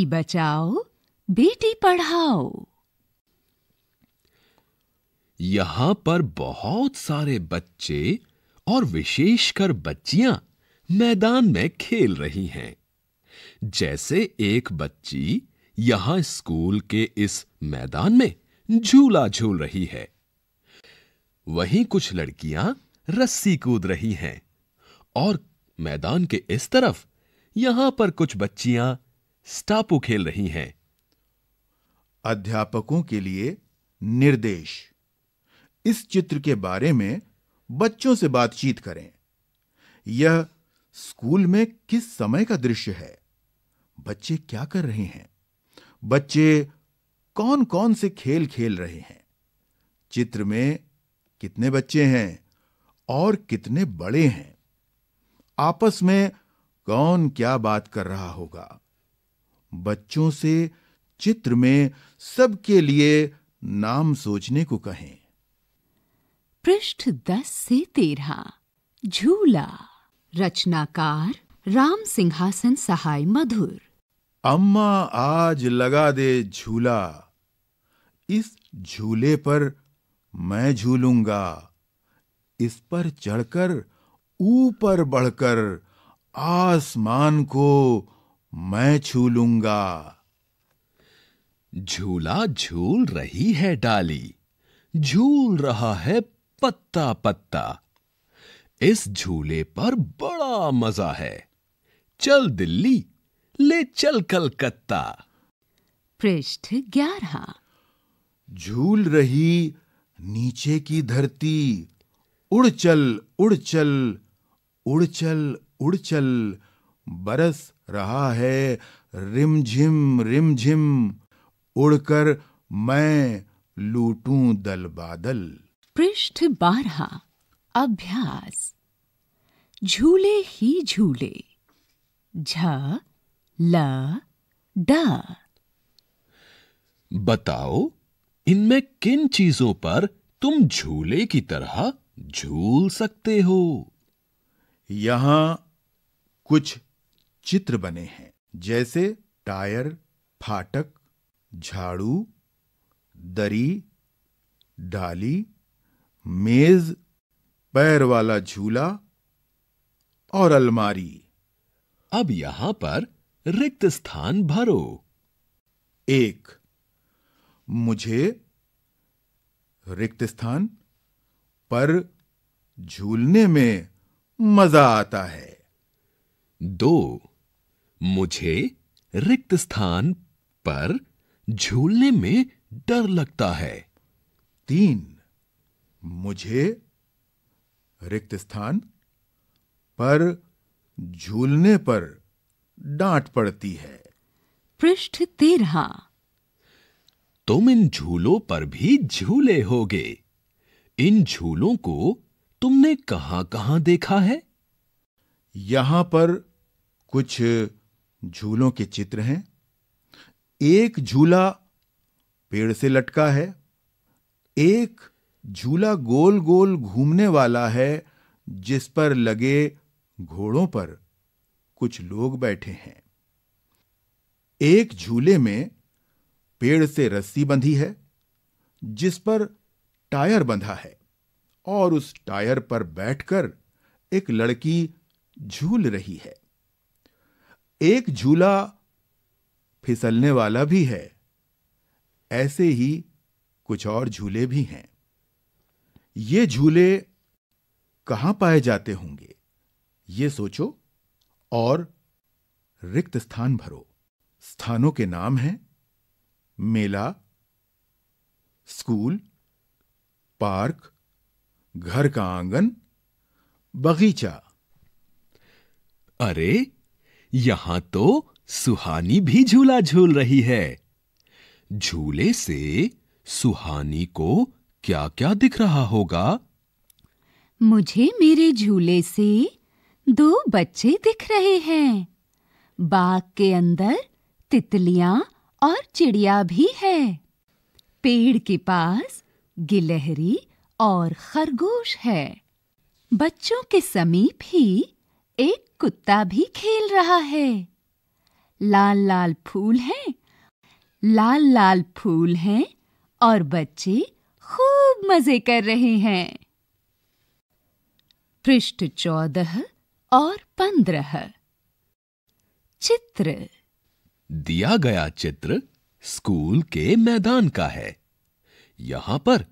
बेटी बचाओ बेटी पढ़ाओ यहां पर बहुत सारे बच्चे और विशेषकर बच्चियां मैदान में खेल रही हैं जैसे एक बच्ची यहां स्कूल के इस मैदान में झूला झूल रही है वहीं कुछ लड़कियां रस्सी कूद रही हैं और मैदान के इस तरफ यहां पर कुछ बच्चियां स्टापू खेल रही हैं अध्यापकों के लिए निर्देश इस चित्र के बारे में बच्चों से बातचीत करें यह स्कूल में किस समय का दृश्य है बच्चे क्या कर रहे हैं बच्चे कौन कौन से खेल खेल रहे हैं चित्र में कितने बच्चे हैं और कितने बड़े हैं आपस में कौन क्या बात कर रहा होगा बच्चों से चित्र में सबके लिए नाम सोचने को कहें पृष्ठ दस से तेरह झूला रचनाकार राम सिंहासन सहाय मधुर अम्मा आज लगा दे झूला इस झूले पर मैं झूलूंगा इस पर चढ़कर ऊपर बढ़कर आसमान को मैं छू लूंगा झूला झूल रही है डाली झूल रहा है पत्ता पत्ता इस झूले पर बड़ा मजा है चल दिल्ली ले चल कलकत्ता पृष्ठ ग्यारह झूल रही नीचे की धरती उड़ चल उड़ चल उड़ चल उड़ चल, उड़ चल बरस रहा है रिमझिम रिमझिम उड़कर मैं लूटूं दल बादल पृष्ठ बारह अभ्यास झूले ही झूले झ ल ड बताओ इनमें किन चीजों पर तुम झूले की तरह झूल सकते हो यहां कुछ चित्र बने हैं जैसे टायर फाटक झाड़ू दरी डाली मेज पैर वाला झूला और अलमारी अब यहां पर रिक्त स्थान भरो एक मुझे रिक्त स्थान पर झूलने में मजा आता है दो मुझे रिक्त स्थान पर झूलने में डर लगता है तीन मुझे रिक्त स्थान पर झूलने पर डांट पड़ती है पृष्ठ तेरह तुम इन झूलों पर भी झूले होगे इन झूलों को तुमने कहां कहां देखा है यहां पर कुछ झूलों के चित्र हैं एक झूला पेड़ से लटका है एक झूला गोल गोल घूमने वाला है जिस पर लगे घोड़ों पर कुछ लोग बैठे हैं एक झूले में पेड़ से रस्सी बंधी है जिस पर टायर बंधा है और उस टायर पर बैठकर एक लड़की झूल रही है एक झूला फिसलने वाला भी है ऐसे ही कुछ और झूले भी हैं ये झूले कहां पाए जाते होंगे ये सोचो और रिक्त स्थान भरो स्थानों के नाम हैं मेला स्कूल पार्क घर का आंगन बगीचा अरे यहां तो सुहानी भी झूला झूल रही है झूले से सुहानी को क्या क्या दिख रहा होगा मुझे मेरे झूले से दो बच्चे दिख रहे हैं बाग के अंदर तितलियां और चिड़िया भी है पेड़ के पास गिलहरी और खरगोश है बच्चों के समीप ही एक कुत्ता भी खेल रहा है लाल लाल फूल हैं लाल लाल फूल हैं और बच्चे खूब मजे कर रहे हैं पृष्ठ चौदह और पंद्रह चित्र दिया गया चित्र स्कूल के मैदान का है यहाँ पर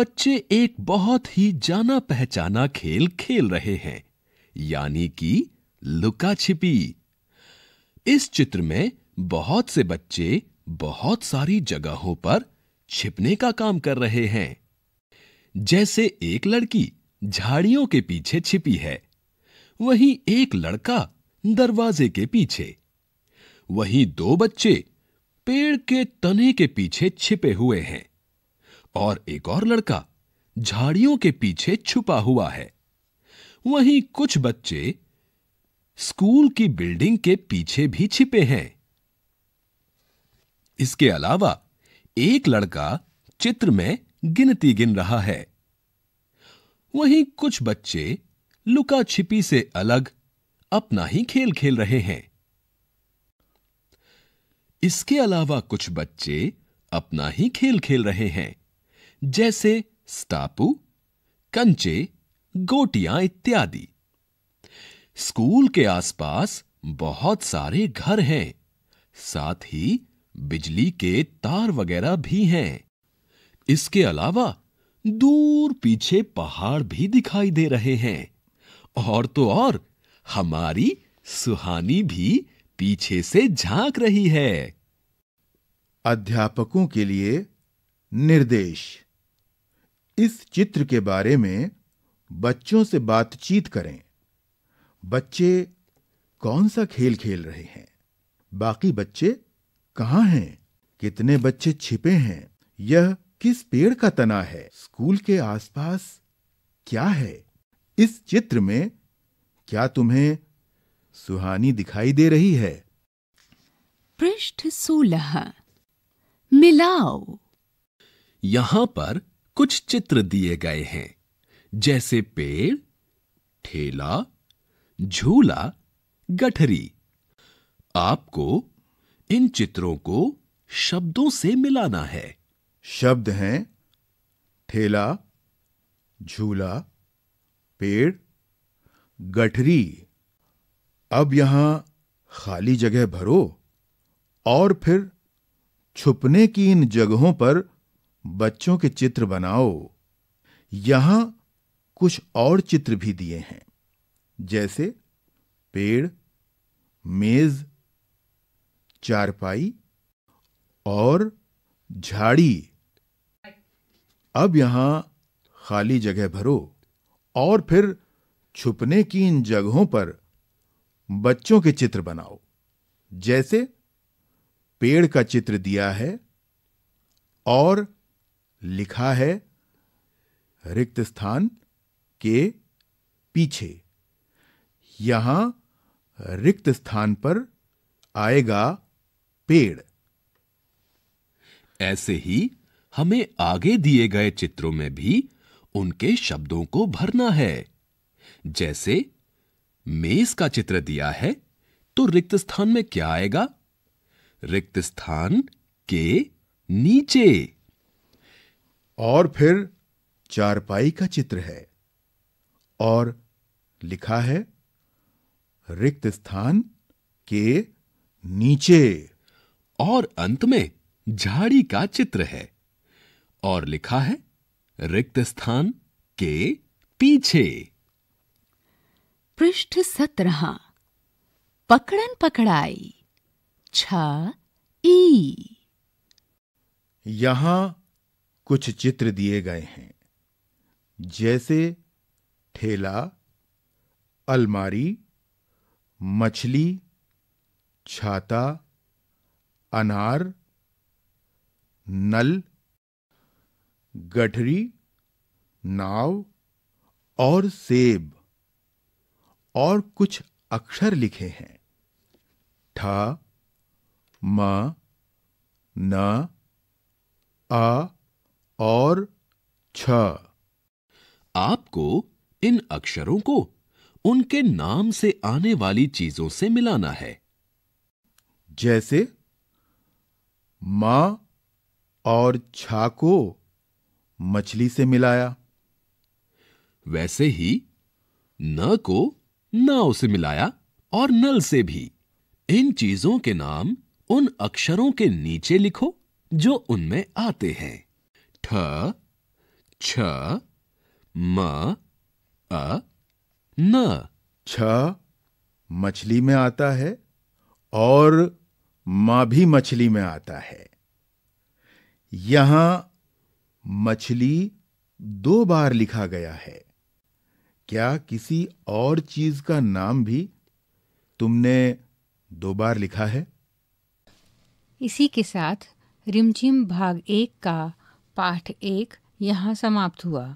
बच्चे एक बहुत ही जाना पहचाना खेल खेल रहे हैं यानी कि लुका छिपी इस चित्र में बहुत से बच्चे बहुत सारी जगहों पर छिपने का काम कर रहे हैं जैसे एक लड़की झाड़ियों के पीछे छिपी है वहीं एक लड़का दरवाजे के पीछे वहीं दो बच्चे पेड़ के तने के पीछे छिपे हुए हैं और एक और लड़का झाड़ियों के पीछे छुपा हुआ है वहीं कुछ बच्चे स्कूल की बिल्डिंग के पीछे भी छिपे हैं इसके अलावा एक लड़का चित्र में गिनती गिन रहा है वहीं कुछ बच्चे लुका छिपी से अलग अपना ही खेल खेल रहे हैं इसके अलावा कुछ बच्चे अपना ही खेल खेल रहे हैं जैसे स्टापू कंचे गोटियां इत्यादि स्कूल के आसपास बहुत सारे घर हैं साथ ही बिजली के तार वगैरह भी हैं इसके अलावा दूर पीछे पहाड़ भी दिखाई दे रहे हैं और तो और हमारी सुहानी भी पीछे से झांक रही है अध्यापकों के लिए निर्देश इस चित्र के बारे में बच्चों से बातचीत करें बच्चे कौन सा खेल खेल रहे हैं बाकी बच्चे कहाँ हैं कितने बच्चे छिपे हैं यह किस पेड़ का तना है स्कूल के आसपास क्या है इस चित्र में क्या तुम्हें सुहानी दिखाई दे रही है पृष्ठ सोलह मिलाओ यहाँ पर कुछ चित्र दिए गए हैं जैसे पेड़ ठेला झूला गठरी आपको इन चित्रों को शब्दों से मिलाना है शब्द हैं ठेला झूला पेड़ गठरी अब यहां खाली जगह भरो और फिर छुपने की इन जगहों पर बच्चों के चित्र बनाओ यहां कुछ और चित्र भी दिए हैं जैसे पेड़ मेज चारपाई और झाड़ी अब यहां खाली जगह भरो और फिर छुपने की इन जगहों पर बच्चों के चित्र बनाओ जैसे पेड़ का चित्र दिया है और लिखा है रिक्त स्थान के पीछे यहां रिक्त स्थान पर आएगा पेड़ ऐसे ही हमें आगे दिए गए चित्रों में भी उनके शब्दों को भरना है जैसे मेज का चित्र दिया है तो रिक्त स्थान में क्या आएगा रिक्त स्थान के नीचे और फिर चारपाई का चित्र है और लिखा है रिक्त स्थान के नीचे और अंत में झाड़ी का चित्र है और लिखा है रिक्त स्थान के पीछे पृष्ठ सत्रह पकड़न पकड़ाई छ ई यहां कुछ चित्र दिए गए हैं जैसे ठेला अलमारी मछली छाता अनार नल गठरी नाव और सेब और कुछ अक्षर लिखे हैं ठा म न आ और छ आपको इन अक्षरों को उनके नाम से आने वाली चीजों से मिलाना है जैसे मां और छा को मछली से मिलाया वैसे ही न को नाव से मिलाया और नल से भी इन चीजों के नाम उन अक्षरों के नीचे लिखो जो उनमें आते हैं ठ छ म अ न छ मछली में आता है और मां भी मछली में आता है यहां मछली दो बार लिखा गया है क्या किसी और चीज का नाम भी तुमने दो बार लिखा है इसी के साथ रिमझिम भाग एक का पाठ एक यहाँ समाप्त हुआ